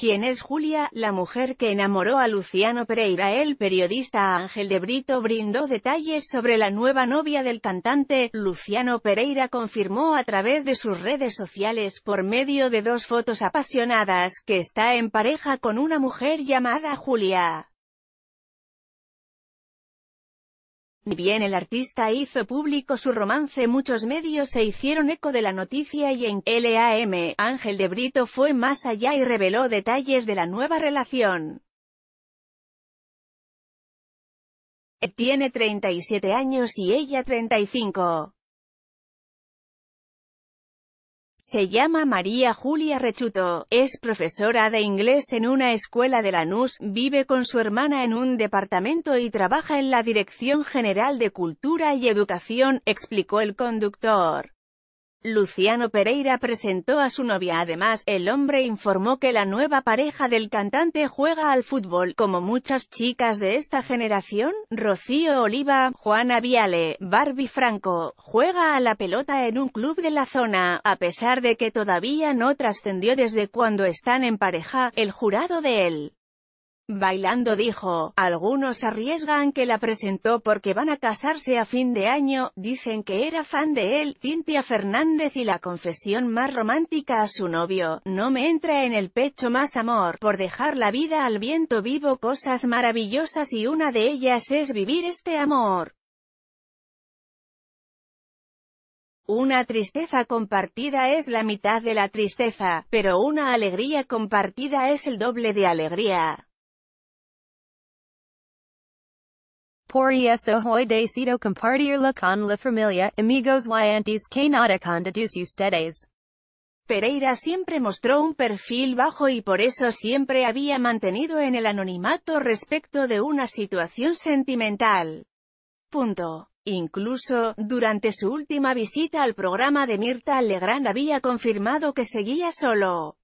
¿Quién es Julia, la mujer que enamoró a Luciano Pereira? El periodista Ángel de Brito brindó detalles sobre la nueva novia del cantante, Luciano Pereira confirmó a través de sus redes sociales por medio de dos fotos apasionadas que está en pareja con una mujer llamada Julia. bien el artista hizo público su romance muchos medios se hicieron eco de la noticia y en LAM, Ángel de Brito fue más allá y reveló detalles de la nueva relación. tiene 37 años y ella 35. Se llama María Julia Rechuto, es profesora de inglés en una escuela de Lanús, vive con su hermana en un departamento y trabaja en la Dirección General de Cultura y Educación, explicó el conductor. Luciano Pereira presentó a su novia además, el hombre informó que la nueva pareja del cantante juega al fútbol, como muchas chicas de esta generación, Rocío Oliva, Juana Viale, Barbie Franco, juega a la pelota en un club de la zona, a pesar de que todavía no trascendió desde cuando están en pareja, el jurado de él. Bailando dijo, algunos arriesgan que la presentó porque van a casarse a fin de año, dicen que era fan de él, Cintia Fernández y la confesión más romántica a su novio, no me entra en el pecho más amor, por dejar la vida al viento vivo cosas maravillosas y una de ellas es vivir este amor. Una tristeza compartida es la mitad de la tristeza, pero una alegría compartida es el doble de alegría. Por eso hoy decido con la familia, amigos y ustedes. Pereira siempre mostró un perfil bajo y por eso siempre había mantenido en el anonimato respecto de una situación sentimental. Punto. Incluso, durante su última visita al programa de Mirta Legrand había confirmado que seguía solo.